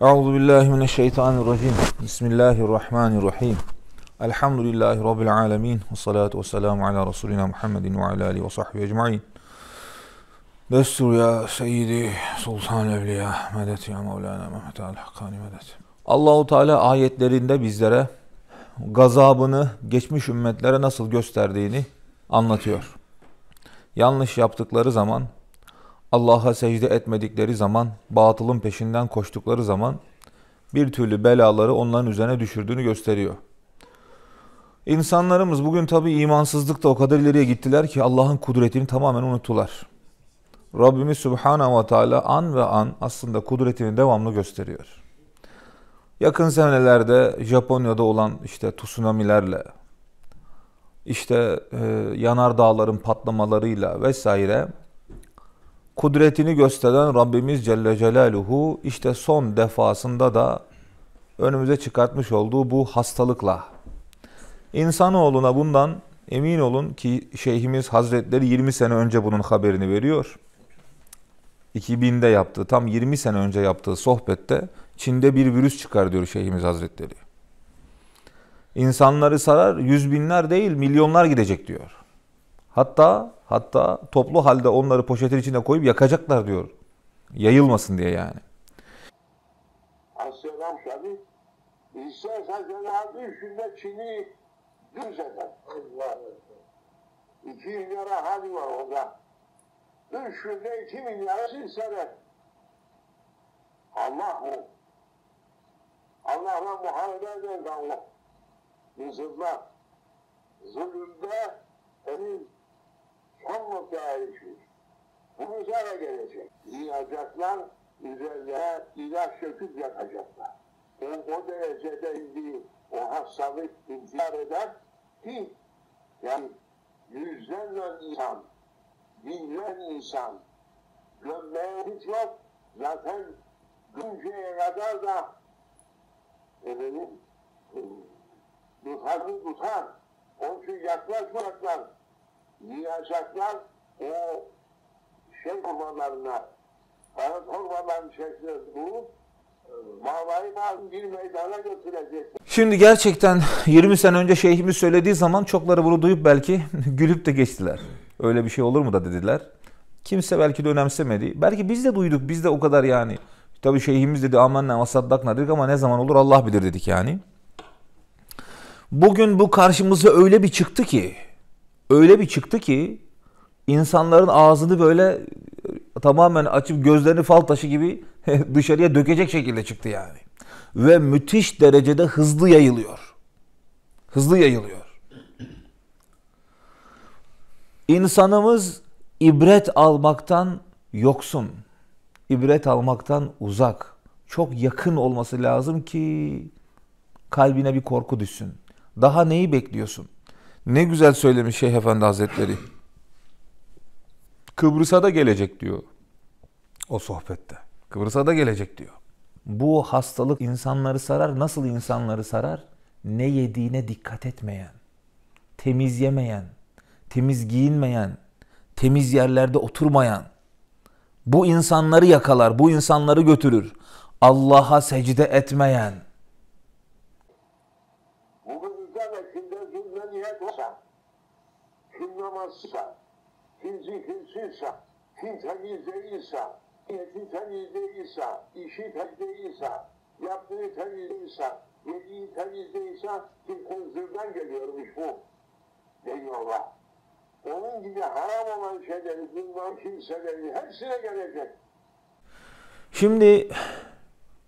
Euzu billahi mineşşeytanirracim. Bismillahirrahmanirrahim. Elhamdülillahi rabbil alamin ve salatu vesselamu ala resulina Muhammedin ve ala alihi ve sahbihi ecmaîn. Destur ya seyyidi sultan evliya medet ya Mevlana Mehmet al Hakkani medet. Allahu Teala ayetlerinde bizlere gazabını geçmiş ümmetlere nasıl gösterdiğini anlatıyor. Yanlış yaptıkları zaman Allah'a secde etmedikleri zaman, batılın peşinden koştukları zaman bir türlü belaları onların üzerine düşürdüğünü gösteriyor. İnsanlarımız bugün tabi imansızlıkta o kadar ileriye gittiler ki Allah'ın kudretini tamamen unuttular. Rabbimiz Subhanahu ve Teala an ve an aslında kudretini devamlı gösteriyor. Yakın senelerde Japonya'da olan işte tsunamilerle, işte e, dağların patlamalarıyla vesaire kudretini gösteren Rabbimiz Celle Celaluhu işte son defasında da önümüze çıkartmış olduğu bu hastalıkla. İnsanoğluna bundan emin olun ki Şeyhimiz Hazretleri 20 sene önce bunun haberini veriyor. 2000'de yaptığı, tam 20 sene önce yaptığı sohbette Çin'de bir virüs çıkar diyor Şeyhimiz Hazretleri. İnsanları sarar, yüz binler değil milyonlar gidecek diyor. Hatta hatta toplu halde onları poşetin içine koyup yakacaklar diyor. Yayılmasın diye yani. Aleyhisselam tabi istersen cenabı üstünde Çin'i düz eder. İki milyara hali var orada. Üstünde iki milyara silseler. Allah bu. Allah'la muharebe eder Allah. Yüzyıllar. Zulümde elin mutlaka bu güzel gelecek. Yiyacaklar, üzerine ilaç söküp yakacaklar. O, o derecede indi, o hastalık intihar eder ki, yani yüzlerce insan, binler insan, gömmeye hiç yok, zaten günceye kadar da efendim, tutarı e, tutar. Onun için yaklaşmayacaklar yiyecekler o şey kurbanlarına, para bir meydana bulup Şimdi gerçekten 20 sene önce şeyhimiz söylediği zaman çokları bunu duyup belki gülüp de geçtiler. Öyle bir şey olur mu da dediler. Kimse belki de önemsemedi. Belki biz de duyduk biz de o kadar yani. Tabii şeyhimiz dedi amenna ve saddakna dedik ama ne zaman olur Allah bilir dedik yani. Bugün bu karşımıza öyle bir çıktı ki öyle bir çıktı ki insanların ağzını böyle e, tamamen açıp gözlerini fal taşı gibi dışarıya dökecek şekilde çıktı yani. Ve müthiş derecede hızlı yayılıyor. Hızlı yayılıyor. İnsanımız ibret almaktan yoksun. İbret almaktan uzak. Çok yakın olması lazım ki kalbine bir korku düşsün. Daha neyi bekliyorsun? Ne güzel söylemiş Şeyh Efendi Hazretleri. Kıbrıs'a da gelecek diyor o sohbette. Kıbrıs'a da gelecek diyor. Bu hastalık insanları sarar. Nasıl insanları sarar? Ne yediğine dikkat etmeyen, temiz yemeyen, temiz giyinmeyen, temiz yerlerde oturmayan. Bu insanları yakalar, bu insanları götürür. Allah'a secde etmeyen, Kim namazsa, kim zikirsizse, kim temiz değilse, niyeti temiz değilse, işi temiz değilse, yaptığı temiz değilse, yediği temiz değilse, kim kızdırdan geliyormuş bu. Eyvallah. Onun gibi haram olan şeyleri, bulunan kimseleri hepsine gelecek. Şimdi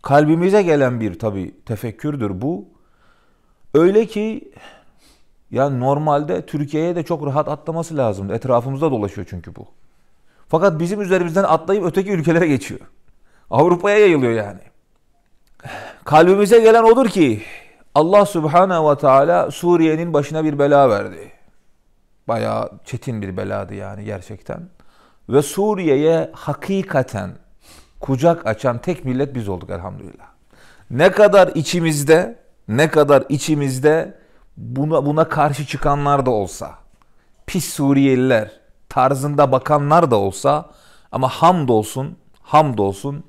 kalbimize gelen bir tabi tefekkürdür bu. Öyle ki yani normalde Türkiye'ye de çok rahat atlaması lazım. Etrafımızda dolaşıyor çünkü bu. Fakat bizim üzerimizden atlayıp öteki ülkelere geçiyor. Avrupa'ya yayılıyor yani. Kalbimize gelen odur ki Allah Subhanahu ve Teala Suriye'nin başına bir bela verdi. Bayağı çetin bir beladı yani gerçekten. Ve Suriye'ye hakikaten kucak açan tek millet biz olduk elhamdülillah. Ne kadar içimizde, ne kadar içimizde buna, buna karşı çıkanlar da olsa, pis Suriyeliler tarzında bakanlar da olsa ama hamdolsun, hamdolsun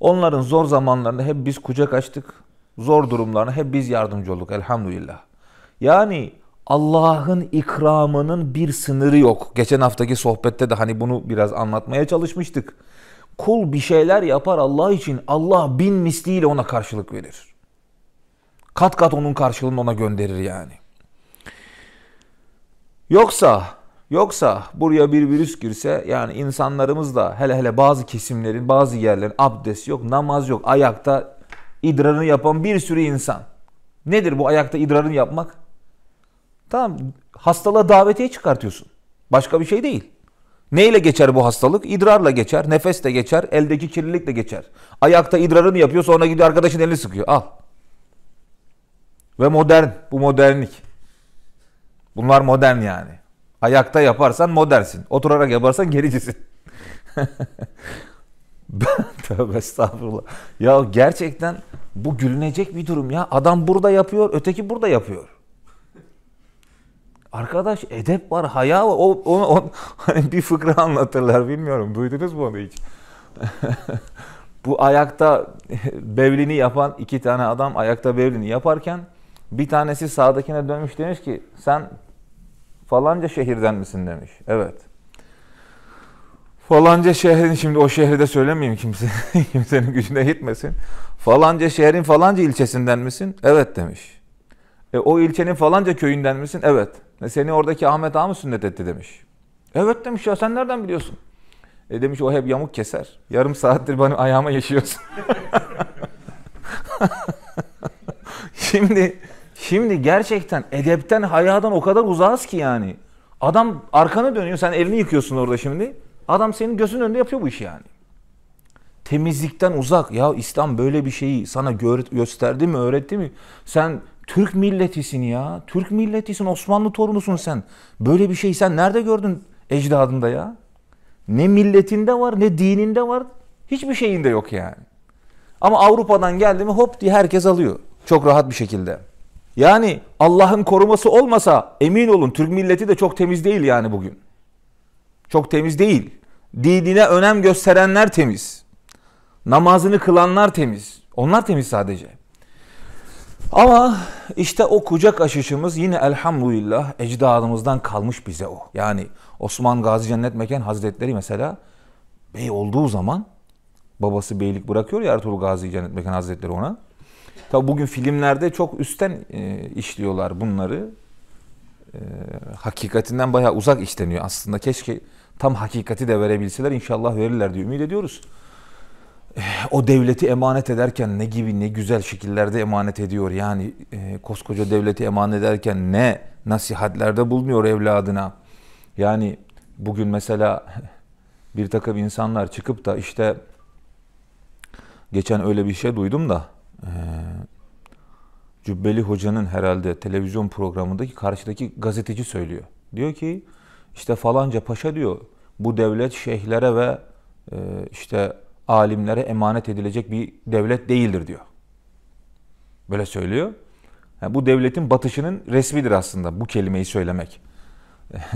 onların zor zamanlarında hep biz kucak açtık. Zor durumlarına hep biz yardımcı olduk elhamdülillah. Yani Allah'ın ikramının bir sınırı yok. Geçen haftaki sohbette de hani bunu biraz anlatmaya çalışmıştık. Kul bir şeyler yapar Allah için Allah bin misliyle ona karşılık verir. Kat kat onun karşılığını ona gönderir yani. Yoksa yoksa buraya bir virüs girse yani insanlarımız da hele hele bazı kesimlerin bazı yerlerin abdest yok, namaz yok, ayakta idrarını yapan bir sürü insan. Nedir bu ayakta idrarını yapmak? Tamam hastalığa davetiye çıkartıyorsun. Başka bir şey değil. Neyle geçer bu hastalık? İdrarla geçer, nefes de geçer, eldeki de geçer. Ayakta idrarını yapıyor sonra gidiyor arkadaşın elini sıkıyor. Al. Ve modern. Bu modernlik. Bunlar modern yani. Ayakta yaparsan modernsin, Oturarak yaparsan gericisin. Tövbe estağfurullah. Ya gerçekten bu gülünecek bir durum ya. Adam burada yapıyor, öteki burada yapıyor. Arkadaş edep var, haya var. O, onu, on, hani bir fıkra anlatırlar bilmiyorum. Duydunuz mu onu hiç? bu ayakta bevlini yapan iki tane adam ayakta bevlini yaparken bir tanesi sağdakine dönmüş demiş ki sen falanca şehirden misin demiş. Evet. Falanca şehrin şimdi o şehri de söylemeyeyim kimse kimsenin gücüne gitmesin. Falanca şehrin falanca ilçesinden misin? Evet demiş. E, o ilçenin falanca köyünden misin? Evet. E, seni oradaki Ahmet Ağa mı sünnet etti demiş. Evet demiş ya sen nereden biliyorsun? E demiş o hep yamuk keser. Yarım saattir benim ayağıma yaşıyorsun. şimdi Şimdi gerçekten edepten, hayadan o kadar uzağız ki yani. Adam arkana dönüyor, sen elini yıkıyorsun orada şimdi. Adam senin gözünün önünde yapıyor bu işi yani. Temizlikten uzak. Ya İslam böyle bir şeyi sana gösterdi mi, öğretti mi? Sen Türk milletisin ya. Türk milletisin, Osmanlı torunusun sen. Böyle bir şeyi sen nerede gördün ecdadında ya? Ne milletinde var, ne dininde var. Hiçbir şeyinde yok yani. Ama Avrupa'dan geldi mi hop diye herkes alıyor. Çok rahat bir şekilde. Yani Allah'ın koruması olmasa emin olun Türk milleti de çok temiz değil yani bugün. Çok temiz değil. Dinine önem gösterenler temiz. Namazını kılanlar temiz. Onlar temiz sadece. Ama işte o kucak aşışımız yine elhamdülillah ecdadımızdan kalmış bize o. Yani Osman Gazi Cennet Mekan Hazretleri mesela bey olduğu zaman babası beylik bırakıyor ya Ertuğrul Gazi Cennet Mekan Hazretleri ona. Tabi bugün filmlerde çok üstten e, işliyorlar bunları. E, hakikatinden bayağı uzak işleniyor aslında. Keşke tam hakikati de verebilseler inşallah verirler diye ümit ediyoruz. E, o devleti emanet ederken ne gibi ne güzel şekillerde emanet ediyor. Yani koskoca devleti emanet ederken ne nasihatlerde bulunuyor evladına. Yani bugün mesela bir takım insanlar çıkıp da işte geçen öyle bir şey duydum da e, Cübbeli Hoca'nın herhalde televizyon programındaki karşıdaki gazeteci söylüyor. Diyor ki işte falanca paşa diyor bu devlet şeyhlere ve e, işte alimlere emanet edilecek bir devlet değildir diyor. Böyle söylüyor. Yani bu devletin batışının resmidir aslında bu kelimeyi söylemek.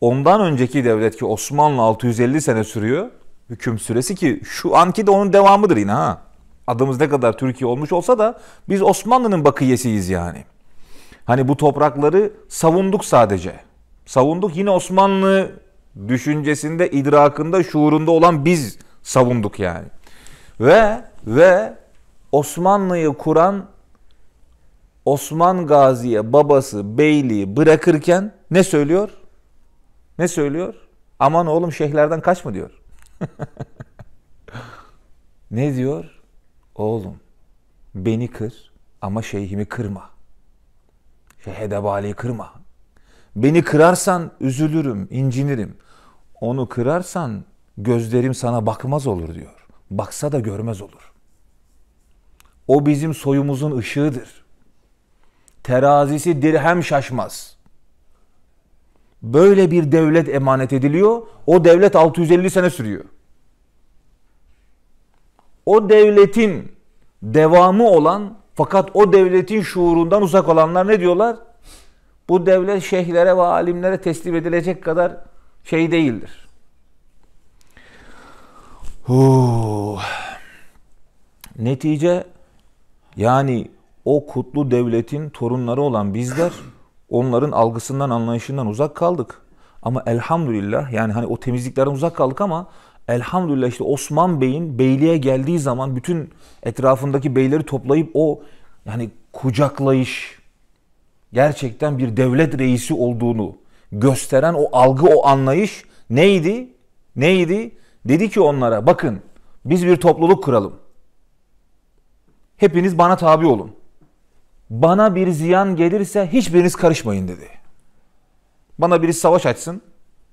Ondan önceki devlet ki Osmanlı 650 sene sürüyor. Hüküm süresi ki şu anki de onun devamıdır yine ha adımız ne kadar Türkiye olmuş olsa da biz Osmanlı'nın bakiyesiyiz yani. Hani bu toprakları savunduk sadece. Savunduk yine Osmanlı düşüncesinde, idrakında, şuurunda olan biz savunduk yani. Ve ve Osmanlı'yı kuran Osman Gazi'ye babası beyliği bırakırken ne söylüyor? Ne söylüyor? Aman oğlum şeyhlerden mı diyor. ne diyor? Oğlum beni kır ama şeyhimi kırma. Şehedebali'yi kırma. Beni kırarsan üzülürüm, incinirim. Onu kırarsan gözlerim sana bakmaz olur diyor. Baksa da görmez olur. O bizim soyumuzun ışığıdır. Terazisi dirhem şaşmaz. Böyle bir devlet emanet ediliyor. O devlet 650 sene sürüyor o devletin devamı olan fakat o devletin şuurundan uzak olanlar ne diyorlar? Bu devlet şeyhlere ve alimlere teslim edilecek kadar şey değildir. Huu. Netice yani o kutlu devletin torunları olan bizler onların algısından anlayışından uzak kaldık. Ama elhamdülillah yani hani o temizliklerden uzak kaldık ama elhamdülillah işte Osman Bey'in beyliğe geldiği zaman bütün etrafındaki beyleri toplayıp o yani kucaklayış gerçekten bir devlet reisi olduğunu gösteren o algı o anlayış neydi? Neydi? Dedi ki onlara bakın biz bir topluluk kuralım. Hepiniz bana tabi olun. Bana bir ziyan gelirse hiçbiriniz karışmayın dedi. Bana biri savaş açsın.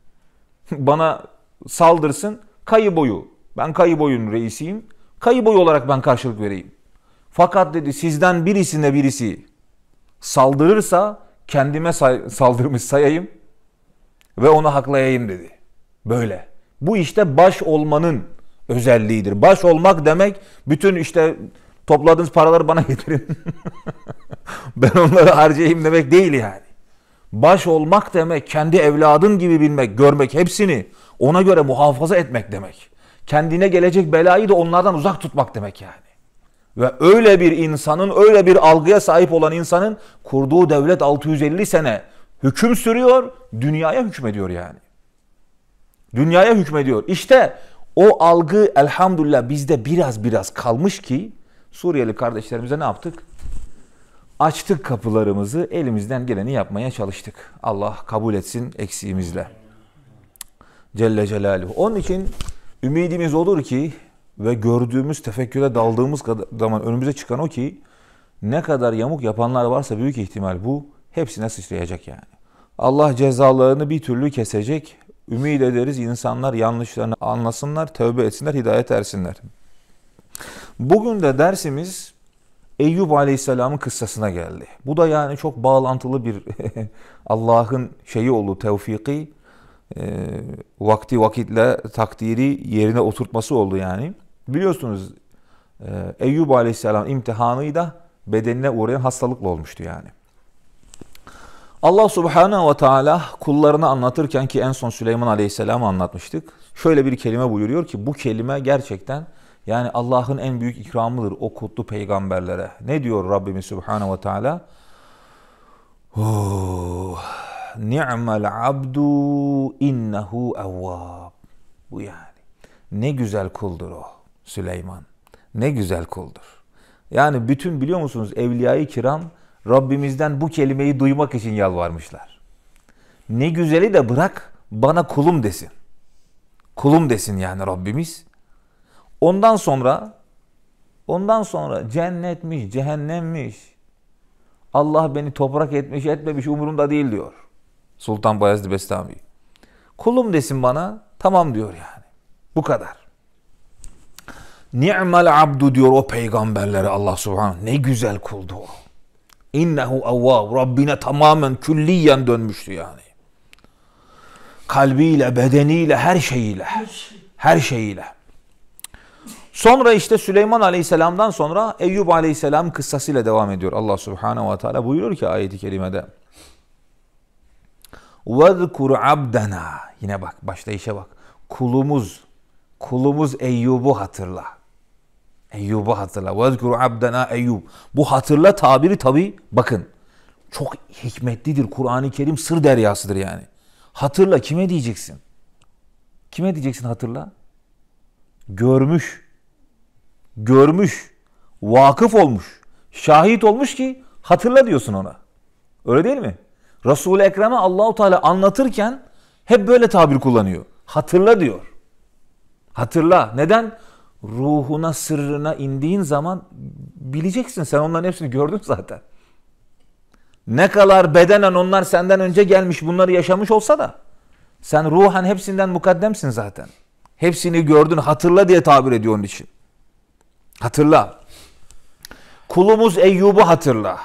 Bana saldırsın. Kayı boyu. Ben kayı boyun reisiyim. Kayı boyu olarak ben karşılık vereyim. Fakat dedi sizden birisine birisi saldırırsa kendime say- saldırmış sayayım ve onu haklayayım dedi. Böyle. Bu işte baş olmanın özelliğidir. Baş olmak demek bütün işte topladığınız paraları bana getirin. ben onları harcayayım demek değil yani. Baş olmak demek kendi evladın gibi bilmek, görmek hepsini. Ona göre muhafaza etmek demek. Kendine gelecek belayı da onlardan uzak tutmak demek yani. Ve öyle bir insanın, öyle bir algıya sahip olan insanın kurduğu devlet 650 sene hüküm sürüyor, dünyaya hükmediyor yani. Dünyaya hükmediyor. İşte o algı elhamdülillah bizde biraz biraz kalmış ki Suriyeli kardeşlerimize ne yaptık? Açtık kapılarımızı, elimizden geleni yapmaya çalıştık. Allah kabul etsin eksiğimizle. Celle Celaluhu. Onun için ümidimiz olur ki ve gördüğümüz, tefekküre daldığımız zaman önümüze çıkan o ki ne kadar yamuk yapanlar varsa büyük ihtimal bu hepsine sıçrayacak yani. Allah cezalarını bir türlü kesecek. Ümid ederiz insanlar yanlışlarını anlasınlar, tövbe etsinler, hidayet ersinler. Bugün de dersimiz Eyüp Aleyhisselam'ın kıssasına geldi. Bu da yani çok bağlantılı bir Allah'ın şeyi oldu, tevfiki. Ee, vakti vakitle takdiri yerine oturtması oldu yani. Biliyorsunuz e, Eyyub Aleyhisselam imtihanı da bedenine uğrayan hastalıkla olmuştu yani. Allah Subhanahu ve Teala kullarını anlatırken ki en son Süleyman Aleyhisselam'ı anlatmıştık. Şöyle bir kelime buyuruyor ki bu kelime gerçekten yani Allah'ın en büyük ikramıdır o kutlu peygamberlere. Ne diyor Rabbimiz Subhanahu ve Teala? Oh ni'mel abdu innehu evvab. Bu yani. Ne güzel kuldur o Süleyman. Ne güzel kuldur. Yani bütün biliyor musunuz evliyayı kiram Rabbimizden bu kelimeyi duymak için yalvarmışlar. Ne güzeli de bırak bana kulum desin. Kulum desin yani Rabbimiz. Ondan sonra ondan sonra cennetmiş, cehennemmiş. Allah beni toprak etmiş, etmemiş umurumda değil diyor. Sultan Bayezid Bestami. Kulum desin bana tamam diyor yani. Bu kadar. Ni'mel abdu diyor o peygamberlere Allah subhanahu. Ne güzel kuldu o. İnnehu avvav. Rabbine tamamen külliyen dönmüştü yani. Kalbiyle, bedeniyle, her şeyiyle. Her şey. şeyiyle. Sonra işte Süleyman Aleyhisselam'dan sonra Eyüp Aleyhisselam kıssasıyla devam ediyor. Allah Subhanahu ve Teala buyuruyor ki ayeti kerimede. وَذْكُرْ abdana. Yine bak başlayışa bak. Kulumuz, kulumuz Eyyub'u hatırla. Eyyub'u hatırla. وَذْكُرْ abdana Eyyub. Bu hatırla tabiri tabi bakın. Çok hikmetlidir. Kur'an-ı Kerim sır deryasıdır yani. Hatırla kime diyeceksin? Kime diyeceksin hatırla? Görmüş. Görmüş. Vakıf olmuş. Şahit olmuş ki hatırla diyorsun ona. Öyle değil mi? resul Ekrem'e Allahu Teala anlatırken hep böyle tabir kullanıyor. Hatırla diyor. Hatırla. Neden? Ruhuna, sırrına indiğin zaman bileceksin. Sen onların hepsini gördün zaten. Ne kadar bedenen onlar senden önce gelmiş, bunları yaşamış olsa da sen ruhen hepsinden mukaddemsin zaten. Hepsini gördün, hatırla diye tabir ediyor onun için. Hatırla. Kulumuz Eyyub'u hatırla.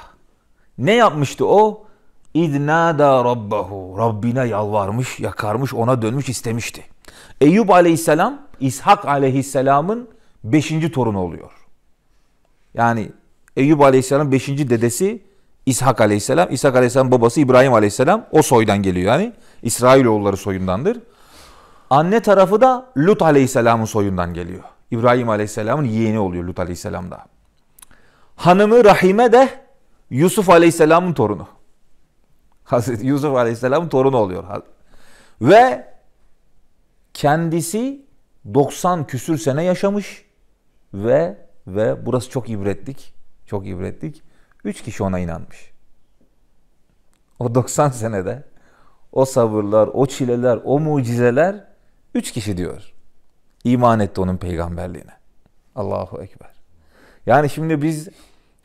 Ne yapmıştı o? da rabbahu. Rabbine yalvarmış, yakarmış, ona dönmüş istemişti. Eyüp aleyhisselam İshak aleyhisselamın beşinci torunu oluyor. Yani Eyüp aleyhisselam beşinci dedesi İshak aleyhisselam. İshak aleyhisselam babası İbrahim aleyhisselam. O soydan geliyor yani. İsrailoğulları soyundandır. Anne tarafı da Lut aleyhisselamın soyundan geliyor. İbrahim aleyhisselamın yeğeni oluyor Lut aleyhisselam da. Hanımı Rahime de Yusuf aleyhisselamın torunu. Hazreti Yusuf Aleyhisselamın torunu oluyor. Ve kendisi 90 küsür sene yaşamış ve ve burası çok ibretlik. Çok ibretlik. 3 kişi ona inanmış. O 90 senede o sabırlar, o çileler, o mucizeler 3 kişi diyor. İman etti onun peygamberliğine. Allahu Ekber. Yani şimdi biz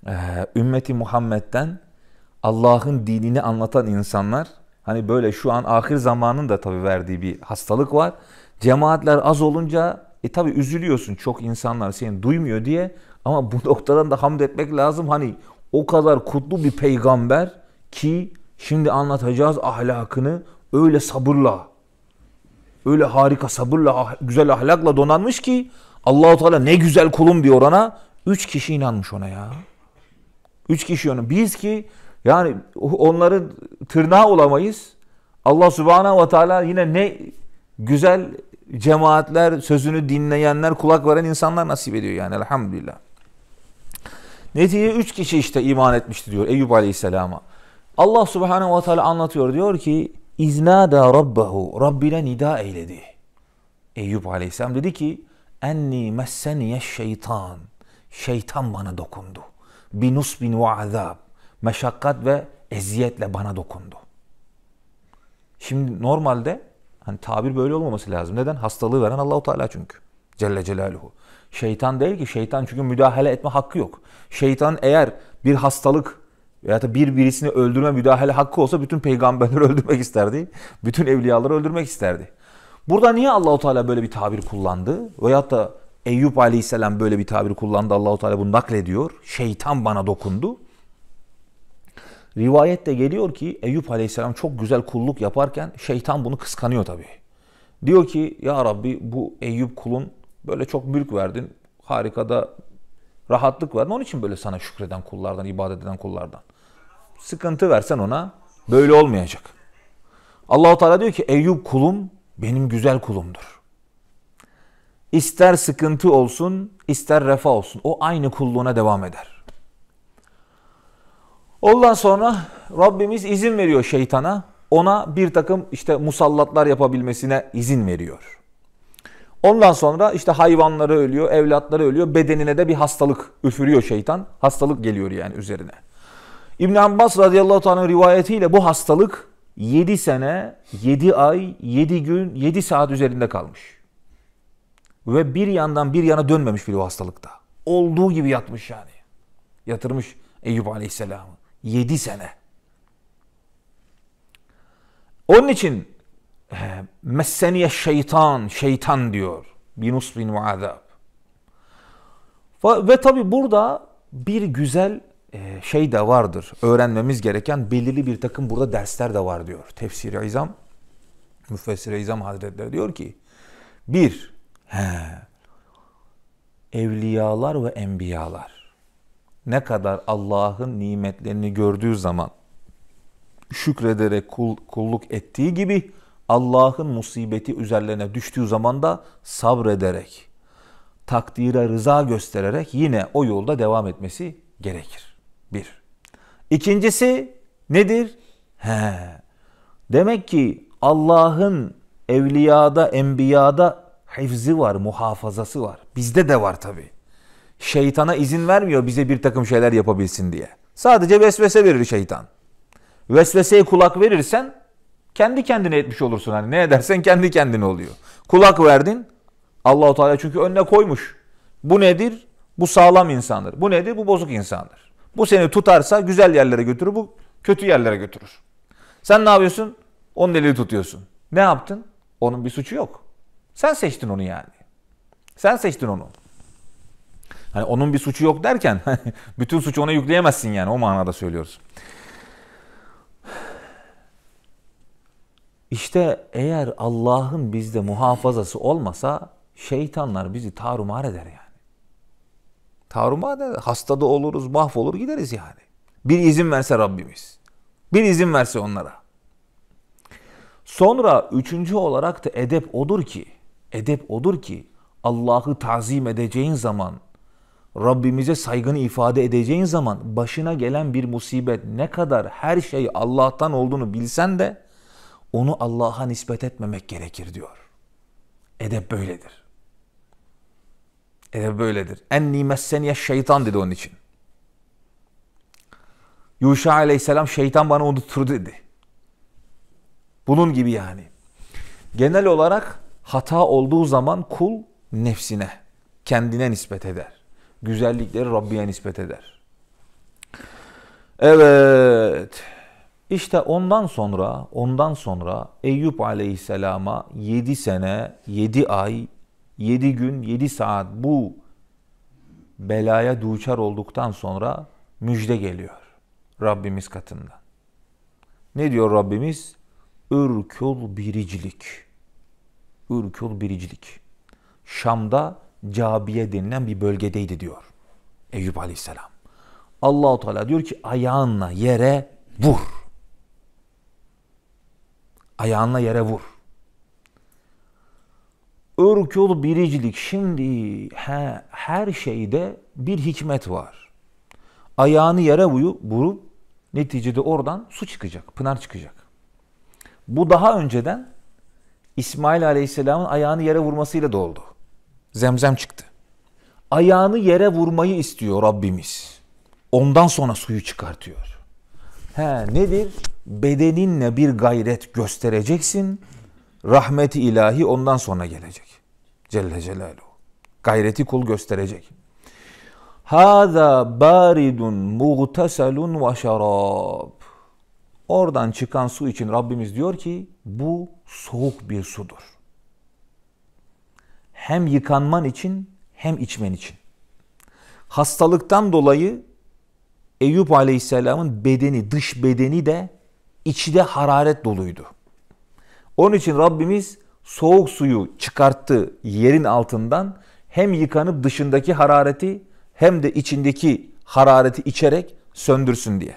e, ümmeti Muhammed'den Allah'ın dinini anlatan insanlar hani böyle şu an ahir zamanın da tabii verdiği bir hastalık var. Cemaatler az olunca e tabii üzülüyorsun çok insanlar seni duymuyor diye ama bu noktadan da hamd etmek lazım. Hani o kadar kutlu bir peygamber ki şimdi anlatacağız ahlakını öyle sabırla, öyle harika sabırla, ah, güzel ahlakla donanmış ki Allahu Teala ne güzel kulum diyor ona. Üç kişi inanmış ona ya. Üç kişi onu. Biz ki yani onların tırnağı olamayız. Allah subhanahu ve teala yine ne güzel cemaatler, sözünü dinleyenler, kulak veren insanlar nasip ediyor yani elhamdülillah. Netice üç kişi işte iman etmişti diyor Eyüp Aleyhisselam'a. Allah subhanahu ve teala anlatıyor diyor ki İznada rabbahu Rabbine nida eyledi. Eyüp Aleyhisselam dedi ki enni messeniye şeytan şeytan bana dokundu. Binus bin ve azab meşakkat ve eziyetle bana dokundu. Şimdi normalde hani tabir böyle olmaması lazım. Neden? Hastalığı veren Allahu Teala çünkü. Celle Celaluhu. Şeytan değil ki. Şeytan çünkü müdahale etme hakkı yok. Şeytan eğer bir hastalık veya da bir birisini öldürme müdahale hakkı olsa bütün peygamberleri öldürmek isterdi. Bütün evliyaları öldürmek isterdi. Burada niye Allahu Teala böyle bir tabir kullandı? Veyahut da Eyüp Aleyhisselam böyle bir tabir kullandı. Allahu Teala bunu naklediyor. Şeytan bana dokundu. Rivayette geliyor ki Eyüp Aleyhisselam çok güzel kulluk yaparken şeytan bunu kıskanıyor tabii. Diyor ki ya Rabbi bu Eyüp kulun böyle çok mülk verdin. Harikada rahatlık verdin. Onun için böyle sana şükreden kullardan, ibadet eden kullardan. Sıkıntı versen ona böyle olmayacak. Allahu Teala diyor ki Eyüp kulum benim güzel kulumdur. İster sıkıntı olsun, ister refah olsun. O aynı kulluğuna devam eder. Ondan sonra Rabbimiz izin veriyor şeytana. Ona bir takım işte musallatlar yapabilmesine izin veriyor. Ondan sonra işte hayvanları ölüyor, evlatları ölüyor. Bedenine de bir hastalık üfürüyor şeytan. Hastalık geliyor yani üzerine. İbn Abbas radıyallahu anh'ın rivayetiyle bu hastalık 7 sene, 7 ay, 7 gün, 7 saat üzerinde kalmış. Ve bir yandan bir yana dönmemiş bile o hastalıkta. Olduğu gibi yatmış yani. Yatırmış Eyüp Aleyhisselam'ı. 7 sene. Onun için eh, messeniye şeytan, şeytan diyor. Binus bin muazab. Ve tabi burada bir güzel eh, şey de vardır. Öğrenmemiz gereken belirli bir takım burada dersler de var diyor. Tefsir-i İzam, Müfessir-i İzam Hazretleri diyor ki bir, he, evliyalar ve enbiyalar ne kadar Allah'ın nimetlerini gördüğü zaman şükrederek kul, kulluk ettiği gibi Allah'ın musibeti üzerlerine düştüğü zaman da sabrederek, takdire rıza göstererek yine o yolda devam etmesi gerekir. Bir. İkincisi nedir? He. Demek ki Allah'ın evliyada, enbiyada hifzi var, muhafazası var. Bizde de var tabi şeytana izin vermiyor bize bir takım şeyler yapabilsin diye. Sadece vesvese verir şeytan. Vesveseye kulak verirsen kendi kendine etmiş olursun. Hani ne edersen kendi kendine oluyor. Kulak verdin. Allahu Teala çünkü önüne koymuş. Bu nedir? Bu sağlam insandır. Bu nedir? Bu bozuk insandır. Bu seni tutarsa güzel yerlere götürür, bu kötü yerlere götürür. Sen ne yapıyorsun? Onun elini tutuyorsun. Ne yaptın? Onun bir suçu yok. Sen seçtin onu yani. Sen seçtin onu. Hani onun bir suçu yok derken bütün suçu ona yükleyemezsin yani o manada söylüyoruz. İşte eğer Allah'ın bizde muhafazası olmasa şeytanlar bizi tarumar eder yani. Tarumar eder. Hastada oluruz, mahvolur gideriz yani. Bir izin verse Rabbimiz. Bir izin verse onlara. Sonra üçüncü olarak da edep odur ki, edep odur ki Allah'ı tazim edeceğin zaman Rabbimize saygını ifade edeceğin zaman başına gelen bir musibet ne kadar her şey Allah'tan olduğunu bilsen de onu Allah'a nispet etmemek gerekir diyor. Edep böyledir. Edep böyledir. En nimesseniye şeytan dedi onun için. Yuşa aleyhisselam şeytan bana unuttur dedi. Bunun gibi yani. Genel olarak hata olduğu zaman kul nefsine, kendine nispet eder güzellikleri Rabbiye nispet eder. Evet. İşte ondan sonra, ondan sonra Eyüp aleyhisselama yedi sene, yedi ay, yedi gün, yedi saat bu belaya duçar olduktan sonra müjde geliyor Rabbimiz katında. Ne diyor Rabbimiz? Ürkül biricilik. Ürkül biricilik. Şam'da Cabiye denilen bir bölgedeydi diyor. Eyüp Aleyhisselam. Allahu Teala diyor ki ayağınla yere vur. Ayağınla yere vur. Örkül biricilik şimdi he, her şeyde bir hikmet var. Ayağını yere vurup neticede oradan su çıkacak, pınar çıkacak. Bu daha önceden İsmail Aleyhisselam'ın ayağını yere vurmasıyla da oldu zemzem çıktı. Ayağını yere vurmayı istiyor Rabbimiz. Ondan sonra suyu çıkartıyor. He, nedir? Bedeninle bir gayret göstereceksin. Rahmeti ilahi ondan sonra gelecek. Celle Celaluhu. Gayreti kul gösterecek. Hada baridun muğtasalun ve şarab. Oradan çıkan su için Rabbimiz diyor ki bu soğuk bir sudur hem yıkanman için hem içmen için. Hastalıktan dolayı Eyüp Aleyhisselam'ın bedeni, dış bedeni de içi de hararet doluydu. Onun için Rabbimiz soğuk suyu çıkarttı yerin altından hem yıkanıp dışındaki harareti hem de içindeki harareti içerek söndürsün diye.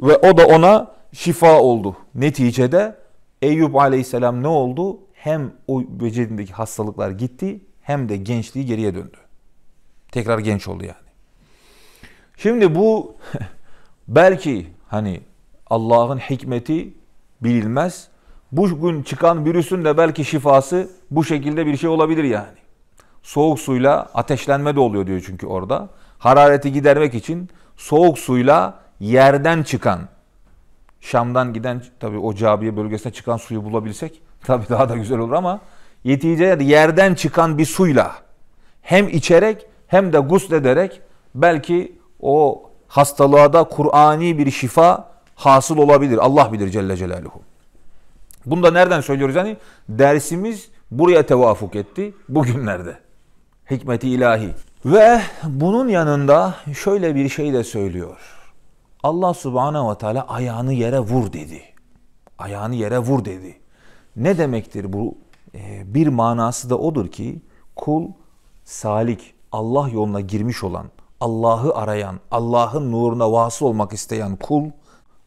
Ve o da ona şifa oldu. Neticede Eyüp aleyhisselam ne oldu? Hem o vücudundaki hastalıklar gitti hem de gençliği geriye döndü. Tekrar genç oldu yani. Şimdi bu belki hani Allah'ın hikmeti bilinmez. Bu gün çıkan virüsün de belki şifası bu şekilde bir şey olabilir yani. Soğuk suyla ateşlenme de oluyor diyor çünkü orada. Harareti gidermek için soğuk suyla yerden çıkan, Şam'dan giden tabii o Cabiye bölgesine çıkan suyu bulabilsek tabii daha da güzel olur ama Yetice yerden çıkan bir suyla hem içerek hem de guslederek belki o hastalığa da Kur'ani bir şifa hasıl olabilir. Allah bilir Celle Celaluhu. Bunu da nereden söylüyoruz? Yani dersimiz buraya tevafuk etti bugünlerde. Hikmeti ilahi. Ve bunun yanında şöyle bir şey de söylüyor. Allah subhanehu ve teala ayağını yere vur dedi. Ayağını yere vur dedi. Ne demektir bu ee, bir manası da odur ki kul salik, Allah yoluna girmiş olan, Allah'ı arayan, Allah'ın nuruna vasıl olmak isteyen kul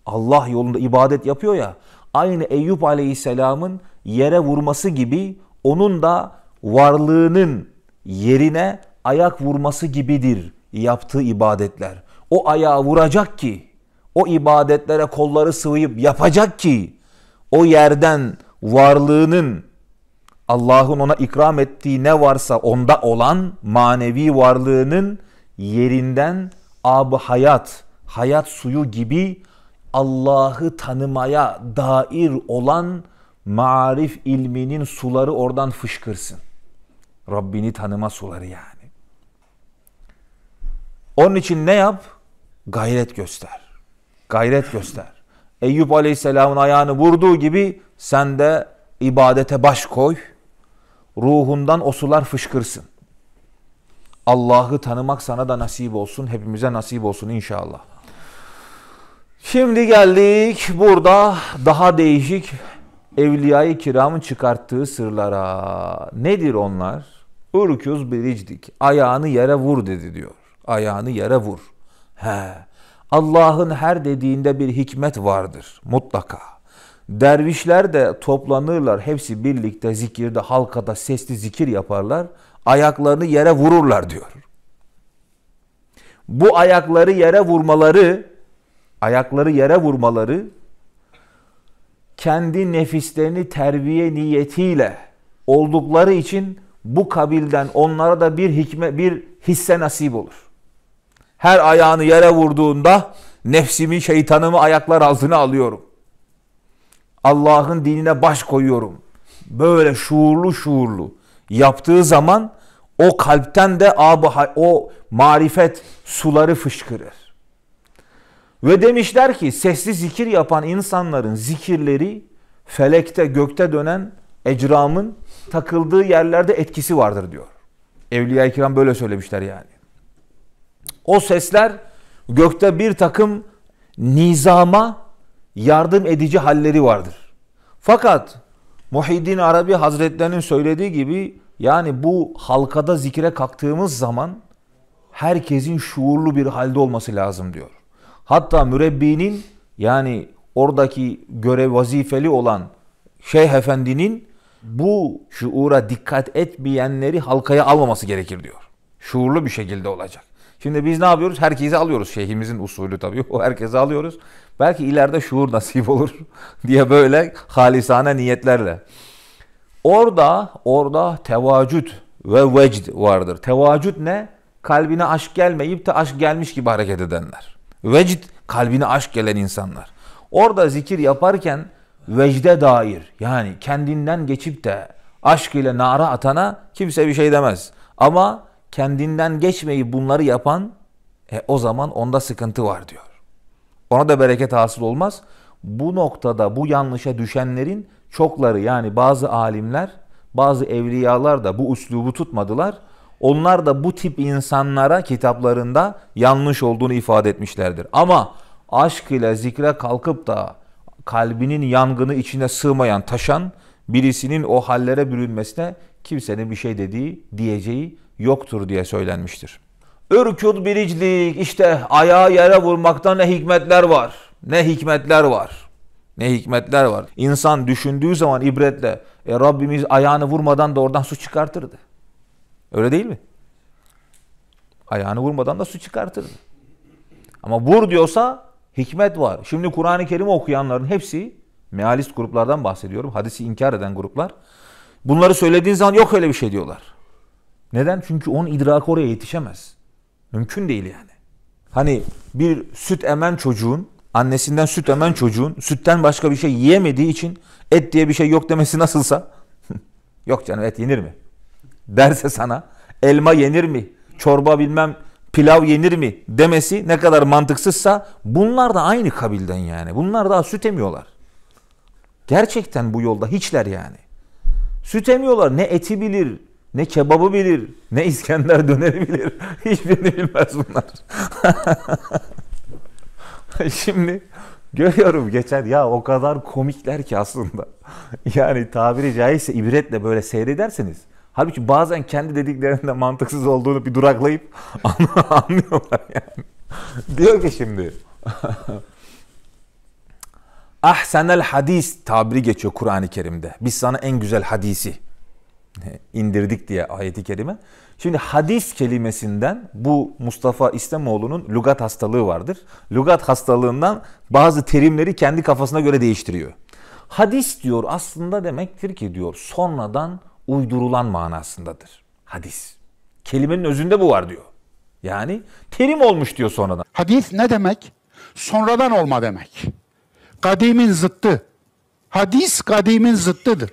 Allah yolunda ibadet yapıyor ya aynı Eyüp Aleyhisselam'ın yere vurması gibi onun da varlığının yerine ayak vurması gibidir yaptığı ibadetler. O ayağı vuracak ki, o ibadetlere kolları sıvayıp yapacak ki, o yerden varlığının Allah'ın ona ikram ettiği ne varsa onda olan manevi varlığının yerinden ab hayat, hayat suyu gibi Allah'ı tanımaya dair olan marif ilminin suları oradan fışkırsın. Rabbini tanıma suları yani. Onun için ne yap? Gayret göster. Gayret göster. Eyüp Aleyhisselam'ın ayağını vurduğu gibi sen de ibadete baş koy ruhundan o sular fışkırsın. Allah'ı tanımak sana da nasip olsun, hepimize nasip olsun inşallah. Şimdi geldik burada daha değişik evliyayı kiramın çıkarttığı sırlara. Nedir onlar? Ürküz biricdik. Ayağını yere vur dedi diyor. Ayağını yere vur. He. Allah'ın her dediğinde bir hikmet vardır mutlaka. Dervişler de toplanırlar hepsi birlikte zikirde halkada sesli zikir yaparlar. Ayaklarını yere vururlar diyor. Bu ayakları yere vurmaları, ayakları yere vurmaları kendi nefislerini terbiye niyetiyle oldukları için bu kabilden onlara da bir hikme bir hisse nasip olur. Her ayağını yere vurduğunda nefsimi, şeytanımı ayaklar altına alıyorum. Allah'ın dinine baş koyuyorum. Böyle şuurlu şuurlu yaptığı zaman o kalpten de abı o marifet suları fışkırır. Ve demişler ki sesli zikir yapan insanların zikirleri felekte gökte dönen ecramın takıldığı yerlerde etkisi vardır diyor. Evliya-i Kiram böyle söylemişler yani. O sesler gökte bir takım nizama yardım edici halleri vardır. Fakat Muhyiddin Arabi Hazretlerinin söylediği gibi yani bu halkada zikre kalktığımız zaman herkesin şuurlu bir halde olması lazım diyor. Hatta mürebbinin yani oradaki görev vazifeli olan şeyh efendinin bu şuura dikkat etmeyenleri halkaya almaması gerekir diyor. Şuurlu bir şekilde olacak. Şimdi biz ne yapıyoruz? Herkese alıyoruz. Şeyhimizin usulü tabii. O herkese alıyoruz. Belki ileride şuur nasip olur diye böyle halisane niyetlerle. Orada, orada tevacüd ve vecd vardır. Tevacüd ne? Kalbine aşk gelmeyip de aşk gelmiş gibi hareket edenler. Vecd, kalbine aşk gelen insanlar. Orada zikir yaparken vecde dair yani kendinden geçip de aşk ile nara atana kimse bir şey demez. Ama kendinden geçmeyi bunları yapan e, o zaman onda sıkıntı var diyor. Ona da bereket hasıl olmaz. Bu noktada bu yanlışa düşenlerin çokları yani bazı alimler, bazı evliyalar da bu üslubu tutmadılar. Onlar da bu tip insanlara kitaplarında yanlış olduğunu ifade etmişlerdir. Ama aşk ile zikre kalkıp da kalbinin yangını içine sığmayan, taşan birisinin o hallere bürünmesine kimsenin bir şey dediği, diyeceği yoktur diye söylenmiştir. Ürkut biriclik işte ayağa yere vurmakta ne hikmetler var. Ne hikmetler var. Ne hikmetler var. İnsan düşündüğü zaman ibretle e, Rabbimiz ayağını vurmadan da oradan su çıkartırdı. Öyle değil mi? Ayağını vurmadan da su çıkartırdı. Ama vur diyorsa hikmet var. Şimdi Kur'an-ı Kerim okuyanların hepsi mealist gruplardan bahsediyorum. Hadisi inkar eden gruplar. Bunları söylediğin zaman yok öyle bir şey diyorlar. Neden? Çünkü onun idraki oraya yetişemez. Mümkün değil yani. Hani bir süt emen çocuğun, annesinden süt emen çocuğun sütten başka bir şey yiyemediği için et diye bir şey yok demesi nasılsa yok canım et yenir mi? Derse sana elma yenir mi? Çorba bilmem pilav yenir mi demesi ne kadar mantıksızsa bunlar da aynı kabilden yani. Bunlar daha süt emiyorlar. Gerçekten bu yolda hiçler yani. Süt emiyorlar. Ne eti bilir, ne kebabı bilir, ne İskender döneri bilir. Hiçbirini bilmez bunlar. Şimdi görüyorum geçen ya o kadar komikler ki aslında. Yani tabiri caizse ibretle böyle seyrederseniz. Halbuki bazen kendi dediklerinde mantıksız olduğunu bir duraklayıp anlıyorlar yani. Diyor ki şimdi. Ahsenel hadis tabiri geçiyor Kur'an-ı Kerim'de. Biz sana en güzel hadisi indirdik diye ayeti kerime. Şimdi hadis kelimesinden bu Mustafa İslamoğlu'nun lugat hastalığı vardır. Lugat hastalığından bazı terimleri kendi kafasına göre değiştiriyor. Hadis diyor aslında demektir ki diyor sonradan uydurulan manasındadır. Hadis. Kelimenin özünde bu var diyor. Yani terim olmuş diyor sonradan. Hadis ne demek? Sonradan olma demek. Kadimin zıttı. Hadis kadimin zıttıdır.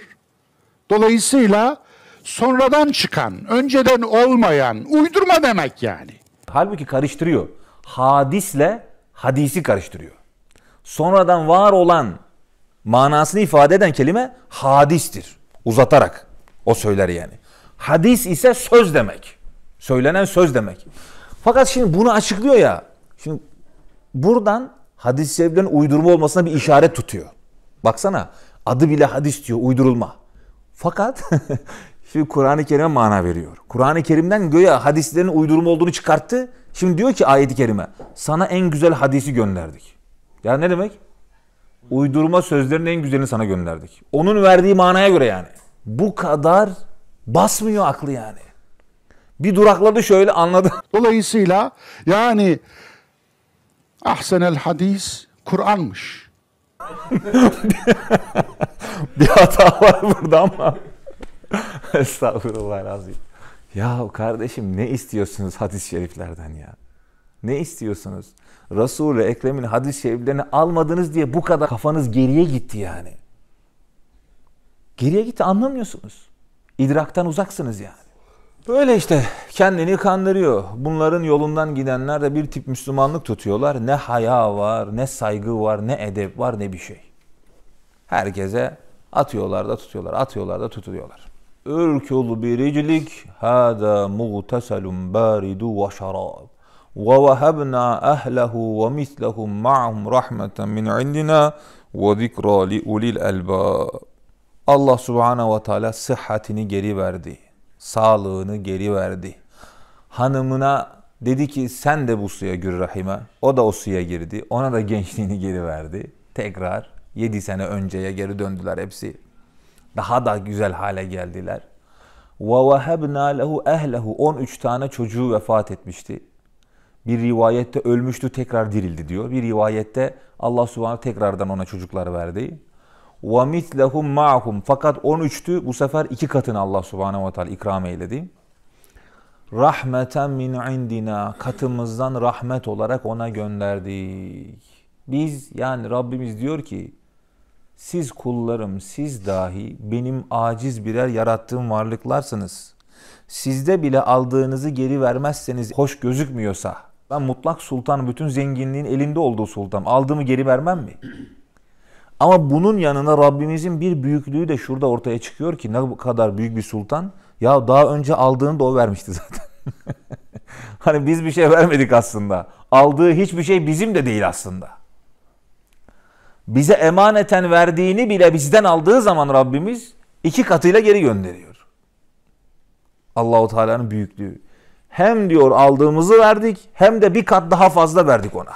Dolayısıyla sonradan çıkan, önceden olmayan, uydurma demek yani. Halbuki karıştırıyor. Hadisle hadisi karıştırıyor. Sonradan var olan manasını ifade eden kelime hadistir. Uzatarak o söyler yani. Hadis ise söz demek. Söylenen söz demek. Fakat şimdi bunu açıklıyor ya. Şimdi buradan hadis sebeplerin uydurma olmasına bir işaret tutuyor. Baksana adı bile hadis diyor uydurulma. Fakat Şimdi Kur'an-ı Kerim'e mana veriyor. Kur'an-ı Kerim'den göya hadislerin uydurma olduğunu çıkarttı. Şimdi diyor ki ayet-i kerime sana en güzel hadisi gönderdik. Ya ne demek? Uydurma sözlerin en güzelini sana gönderdik. Onun verdiği manaya göre yani. Bu kadar basmıyor aklı yani. Bir durakladı şöyle anladı. Dolayısıyla yani ahsenel hadis Kur'an'mış. bir hata var burada ama. Estağfurullah razıyım. Ya kardeşim ne istiyorsunuz hadis-i şeriflerden ya? Ne istiyorsunuz? Resul-i Ekrem'in hadis-i şeriflerini almadınız diye bu kadar kafanız geriye gitti yani. Geriye gitti anlamıyorsunuz. İdraktan uzaksınız yani. Böyle işte kendini kandırıyor. Bunların yolundan gidenler de bir tip Müslümanlık tutuyorlar. Ne haya var, ne saygı var, ne edep var, ne bir şey. Herkese atıyorlar da tutuyorlar, atıyorlar da tutuyorlar hada ve şarab, ve مغتسل بارد وشراب ووهبنا أهله ومثلهم معهم رحمة من عندنا وذكرى ulil الألباب Allah subhanahu ve teala sıhhatini geri verdi. Sağlığını geri verdi. Hanımına dedi ki sen de bu suya gir Rahime. O da o suya girdi. Ona da gençliğini geri verdi. Tekrar 7 sene önceye geri döndüler hepsi. Daha da güzel hale geldiler. وَوَهَبْنَا lehu ehlehu 13 tane çocuğu vefat etmişti. Bir rivayette ölmüştü tekrar dirildi diyor. Bir rivayette Allah subhanahu tekrardan ona çocuklar verdi. وَمِثْلَهُمْ مَعْهُمْ Fakat 13'tü bu sefer iki katını Allah subhanahu ve teala ikram eyledi. Rahmeten min indina katımızdan rahmet olarak ona gönderdik. Biz yani Rabbimiz diyor ki siz kullarım, siz dahi benim aciz birer yarattığım varlıklarsınız. Sizde bile aldığınızı geri vermezseniz hoş gözükmüyorsa, ben mutlak sultan, bütün zenginliğin elinde olduğu sultan, aldığımı geri vermem mi? Ama bunun yanına Rabbimizin bir büyüklüğü de şurada ortaya çıkıyor ki ne kadar büyük bir sultan. Ya daha önce aldığını da o vermişti zaten. hani biz bir şey vermedik aslında. Aldığı hiçbir şey bizim de değil aslında bize emaneten verdiğini bile bizden aldığı zaman Rabbimiz iki katıyla geri gönderiyor. Allahu Teala'nın büyüklüğü. Hem diyor aldığımızı verdik hem de bir kat daha fazla verdik ona.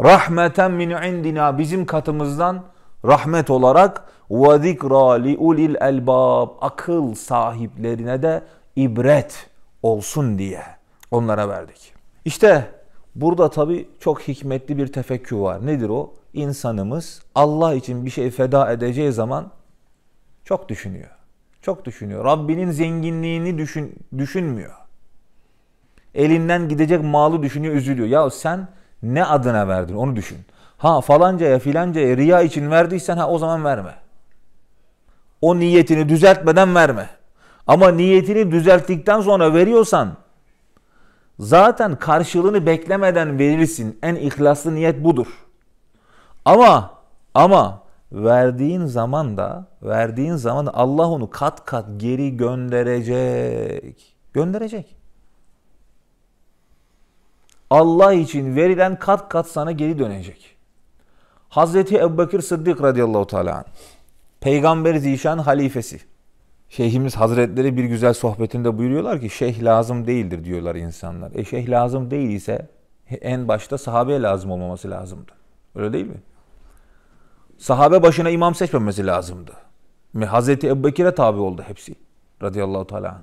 Rahmeten min indina bizim katımızdan rahmet olarak ve zikra li ulil elbab akıl sahiplerine de ibret olsun diye onlara verdik. İşte Burada tabi çok hikmetli bir tefekkür var. Nedir o? İnsanımız Allah için bir şey feda edeceği zaman çok düşünüyor. Çok düşünüyor. Rabbinin zenginliğini düşün, düşünmüyor. Elinden gidecek malı düşünüyor, üzülüyor. Ya sen ne adına verdin onu düşün. Ha falancaya filancaya riya için verdiysen ha o zaman verme. O niyetini düzeltmeden verme. Ama niyetini düzelttikten sonra veriyorsan zaten karşılığını beklemeden verirsin. En ihlaslı niyet budur. Ama ama verdiğin zaman da verdiğin zaman da Allah onu kat kat geri gönderecek. Gönderecek. Allah için verilen kat kat sana geri dönecek. Hazreti Ebubekir Sıddık radıyallahu teala peygamber zişan halifesi Şeyhimiz Hazretleri bir güzel sohbetinde buyuruyorlar ki şeyh lazım değildir diyorlar insanlar. E şeyh lazım değil ise en başta sahabeye lazım olmaması lazımdı. Öyle değil mi? Sahabe başına imam seçmemesi lazımdı. Mi Hazreti Ebu Bekir'e tabi oldu hepsi. Radıyallahu teala.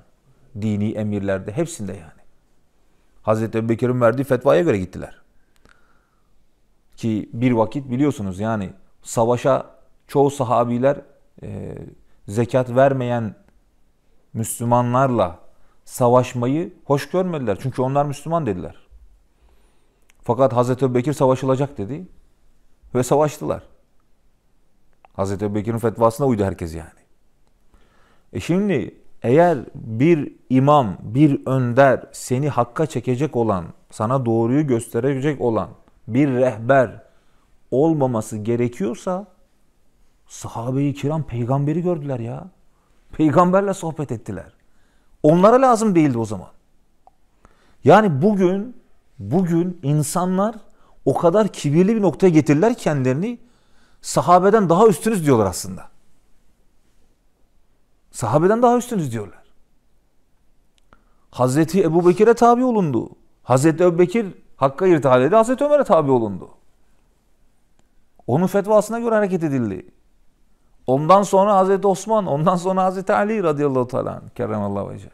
Dini emirlerde hepsinde yani. Hazreti Ebu Bekir'in verdiği fetvaya göre gittiler. Ki bir vakit biliyorsunuz yani savaşa çoğu sahabiler e, zekat vermeyen Müslümanlarla savaşmayı hoş görmediler. Çünkü onlar Müslüman dediler. Fakat Hazreti Bekir savaşılacak dedi ve savaştılar. Hazreti Bekir'in fetvasına uydu herkes yani. E şimdi eğer bir imam, bir önder seni hakka çekecek olan, sana doğruyu gösterecek olan bir rehber olmaması gerekiyorsa Sahabeyi kiram peygamberi gördüler ya. Peygamberle sohbet ettiler. Onlara lazım değildi o zaman. Yani bugün bugün insanlar o kadar kibirli bir noktaya getirirler kendilerini sahabeden daha üstünüz diyorlar aslında. Sahabeden daha üstünüz diyorlar. Hazreti Ebu Bekir'e tabi olundu. Hazreti Ebu Bekir Hakk'a irtihal edildi. Hazreti Ömer'e tabi olundu. Onun fetvasına göre hareket edildi. Ondan sonra Hazreti Osman, ondan sonra Hazreti Ali radıyallahu teala kerremallahu vece.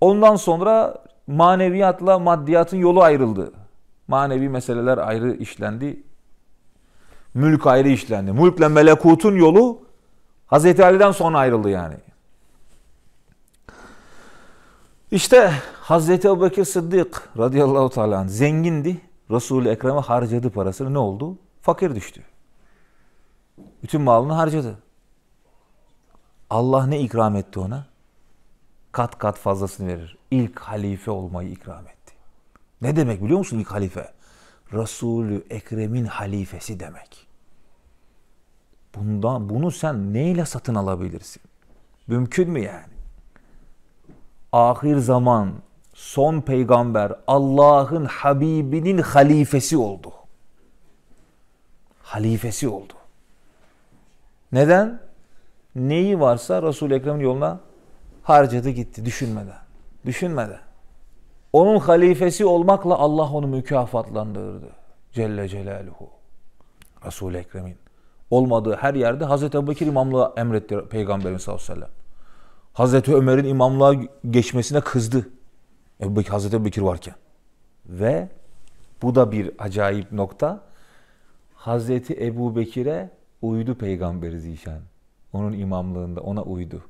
Ondan sonra maneviyatla maddiyatın yolu ayrıldı. Manevi meseleler ayrı işlendi. Mülk ayrı işlendi. Mülkle melekutun yolu Hazreti Ali'den sonra ayrıldı yani. İşte Hazreti Ebubekir Sıddık radıyallahu teala zengindi. Resul-i Ekrem'e harcadı parasını ne oldu? Fakir düştü. Bütün malını harcadı. Allah ne ikram etti ona? Kat kat fazlasını verir. İlk halife olmayı ikram etti. Ne demek biliyor musun ilk halife? Resulü Ekrem'in halifesi demek. Bundan, bunu sen neyle satın alabilirsin? Mümkün mü yani? Ahir zaman, son peygamber, Allah'ın Habibinin halifesi oldu. Halifesi oldu. Neden? Neyi varsa Resul-i Ekrem'in yoluna harcadı gitti düşünmeden. Düşünmeden. Onun halifesi olmakla Allah onu mükafatlandırdı. Celle Celaluhu. Resul-i Ekrem'in olmadığı her yerde Hazreti Ebubekir imamlığa emretti Peygamberimiz sallallahu aleyhi ve sellem. Hazreti Ömer'in imamlığa geçmesine kızdı. Ebubekir, Hazreti Ebubekir varken. Ve bu da bir acayip nokta. Hazreti Ebubekir'e uydu peygamberi Zişan. Onun imamlığında ona uydu.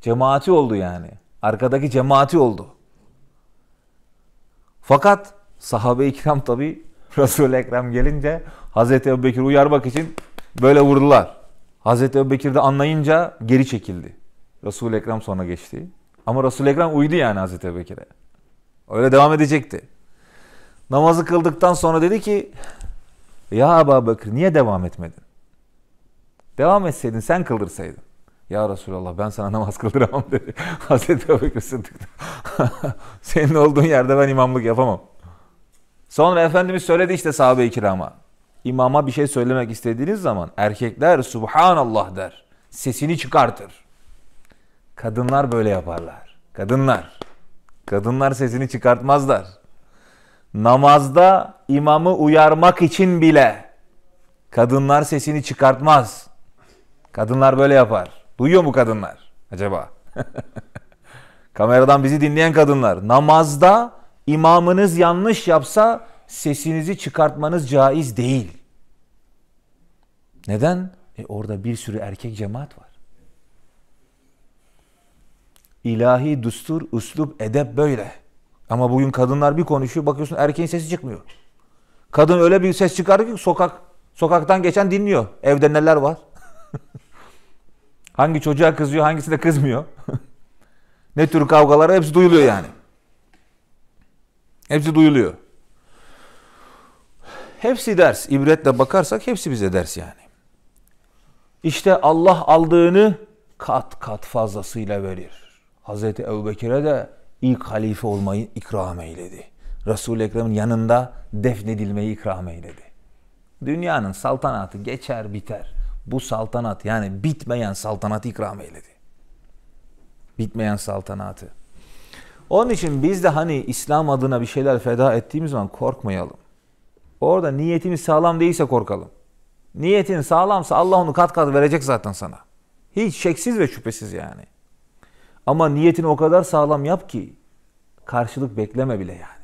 Cemaati oldu yani. Arkadaki cemaati oldu. Fakat sahabe-i kiram tabi Resul-i Ekrem gelince Hazreti Ebu uyarmak için böyle vurdular. Hazreti Ebu de anlayınca geri çekildi. Resul-i Ekrem sonra geçti. Ama Resul-i Ekrem uydu yani Hazreti Ebu Öyle devam edecekti. Namazı kıldıktan sonra dedi ki ya Aba Bakır niye devam etmedin? Devam etseydin sen kıldırsaydın. Ya Resulallah ben sana namaz kıldıramam dedi. Hazreti Ebu Bekir Sıddık Senin olduğun yerde ben imamlık yapamam. Sonra Efendimiz söyledi işte sahabe-i kirama. İmama bir şey söylemek istediğiniz zaman erkekler Subhanallah der. Sesini çıkartır. Kadınlar böyle yaparlar. Kadınlar. Kadınlar sesini çıkartmazlar namazda imamı uyarmak için bile kadınlar sesini çıkartmaz. Kadınlar böyle yapar. Duyuyor mu kadınlar acaba? Kameradan bizi dinleyen kadınlar. Namazda imamınız yanlış yapsa sesinizi çıkartmanız caiz değil. Neden? E orada bir sürü erkek cemaat var. İlahi düstur, üslup, edep böyle. Ama bugün kadınlar bir konuşuyor bakıyorsun erkeğin sesi çıkmıyor. Kadın öyle bir ses çıkarıyor ki sokak sokaktan geçen dinliyor. Evde neler var? Hangi çocuğa kızıyor, hangisi de kızmıyor. ne tür kavgalara hepsi duyuluyor yani. Hepsi duyuluyor. Hepsi ders. İbretle bakarsak hepsi bize ders yani. İşte Allah aldığını kat kat fazlasıyla verir. Hazreti Bekire de ilk halife olmayı ikram eyledi. Resul-i Ekrem'in yanında defnedilmeyi ikram eyledi. Dünyanın saltanatı geçer biter. Bu saltanat yani bitmeyen saltanatı ikram eyledi. Bitmeyen saltanatı. Onun için biz de hani İslam adına bir şeyler feda ettiğimiz zaman korkmayalım. Orada niyetimiz sağlam değilse korkalım. Niyetin sağlamsa Allah onu kat kat verecek zaten sana. Hiç şeksiz ve şüphesiz yani. Ama niyetini o kadar sağlam yap ki karşılık bekleme bile yani.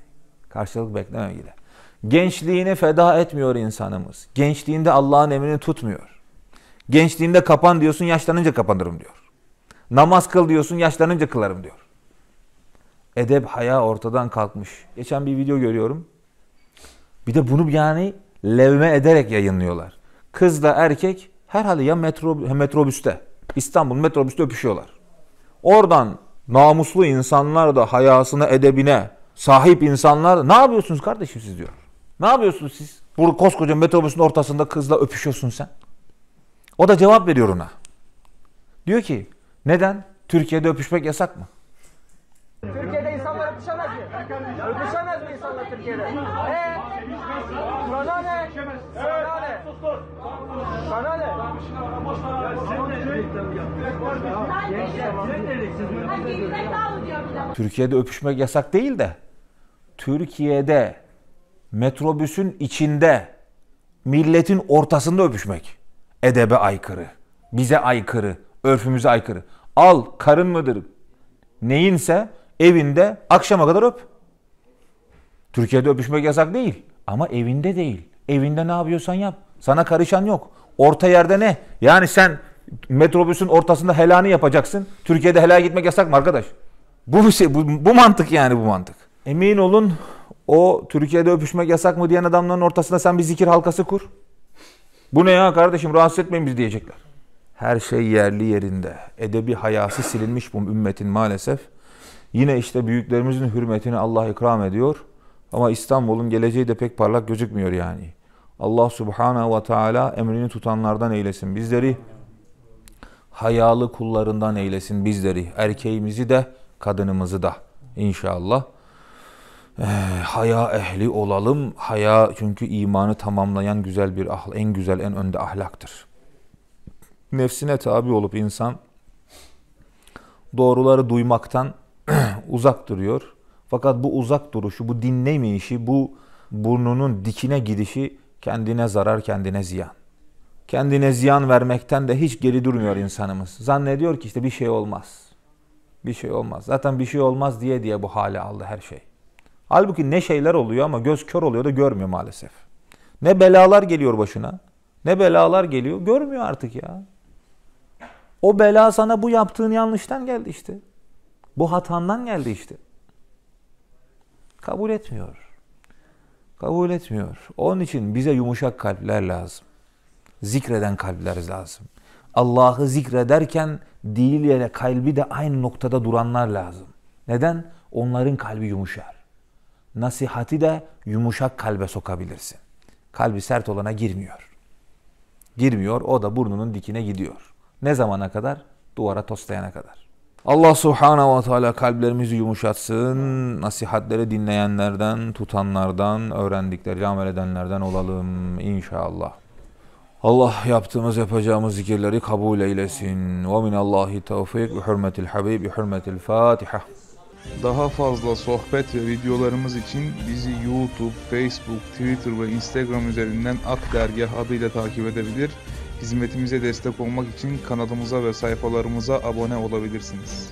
Karşılık bekleme bile. Gençliğini feda etmiyor insanımız. Gençliğinde Allah'ın emrini tutmuyor. Gençliğinde kapan diyorsun, yaşlanınca kapanırım diyor. Namaz kıl diyorsun, yaşlanınca kılarım diyor. Edeb haya ortadan kalkmış. Geçen bir video görüyorum. Bir de bunu yani levme ederek yayınlıyorlar. Kızla erkek herhalde ya metro, metrobüste, İstanbul metrobüste öpüşüyorlar. Oradan namuslu insanlar da hayasına, edebine sahip insanlar da, ne yapıyorsunuz kardeşim siz diyor. Ne yapıyorsunuz siz? Burada koskoca metrobüsün ortasında kızla öpüşüyorsun sen. O da cevap veriyor ona. Diyor ki neden? Türkiye'de öpüşmek yasak mı? Türkiye'de insanlar öpüşemez mi? Öpüşemez mi insanlar Türkiye'de? Eee? Sana ne? Sana ne? Sana ne? Türkiye'de öpüşmek yasak değil de Türkiye'de metrobüsün içinde milletin ortasında öpüşmek edebe aykırı, bize aykırı, örfümüze aykırı. Al karın mıdır? Neyinse evinde akşama kadar öp. Türkiye'de öpüşmek yasak değil ama evinde değil. Evinde ne yapıyorsan yap. Sana karışan yok. Orta yerde ne? Yani sen metrobüsün ortasında helanı yapacaksın. Türkiye'de helal gitmek yasak mı arkadaş? Bu bir şey, bu, bu mantık yani bu mantık. Emin olun o Türkiye'de öpüşmek yasak mı diyen adamların ortasında sen bir zikir halkası kur. Bu ne ya kardeşim rahatsız etmeyin biz diyecekler. Her şey yerli yerinde. Edebi hayası silinmiş bu ümmetin maalesef. Yine işte büyüklerimizin hürmetini Allah ikram ediyor. Ama İstanbul'un geleceği de pek parlak gözükmüyor yani. Allah subhanahu ve teala emrini tutanlardan eylesin bizleri. Hayalı kullarından eylesin bizleri. Erkeğimizi de kadınımızı da inşallah. E, haya ehli olalım. Haya çünkü imanı tamamlayan güzel bir ahl, en güzel en önde ahlaktır. Nefsine tabi olup insan doğruları duymaktan uzak duruyor. Fakat bu uzak duruşu, bu dinlemeyişi, bu burnunun dikine gidişi Kendine zarar, kendine ziyan. Kendine ziyan vermekten de hiç geri durmuyor insanımız. Zannediyor ki işte bir şey olmaz. Bir şey olmaz. Zaten bir şey olmaz diye diye bu hale aldı her şey. Halbuki ne şeyler oluyor ama göz kör oluyor da görmüyor maalesef. Ne belalar geliyor başına, ne belalar geliyor görmüyor artık ya. O bela sana bu yaptığın yanlıştan geldi işte. Bu hatandan geldi işte. Kabul etmiyor kabul etmiyor. Onun için bize yumuşak kalpler lazım. Zikreden kalpler lazım. Allah'ı zikrederken diliyle kalbi de aynı noktada duranlar lazım. Neden? Onların kalbi yumuşar. Nasihati de yumuşak kalbe sokabilirsin. Kalbi sert olana girmiyor. Girmiyor, o da burnunun dikine gidiyor. Ne zamana kadar? Duvara toslayana kadar. Allah subhanahu ve teala kalplerimizi yumuşatsın. Nasihatleri dinleyenlerden, tutanlardan, öğrendikleri amel edenlerden olalım inşallah. Allah yaptığımız yapacağımız zikirleri kabul eylesin. Ve minallahi tevfik bi hürmetil habib bi hürmetil fatiha. Daha fazla sohbet ve videolarımız için bizi YouTube, Facebook, Twitter ve Instagram üzerinden Ak Dergah adıyla takip edebilir Hizmetimize destek olmak için kanalımıza ve sayfalarımıza abone olabilirsiniz.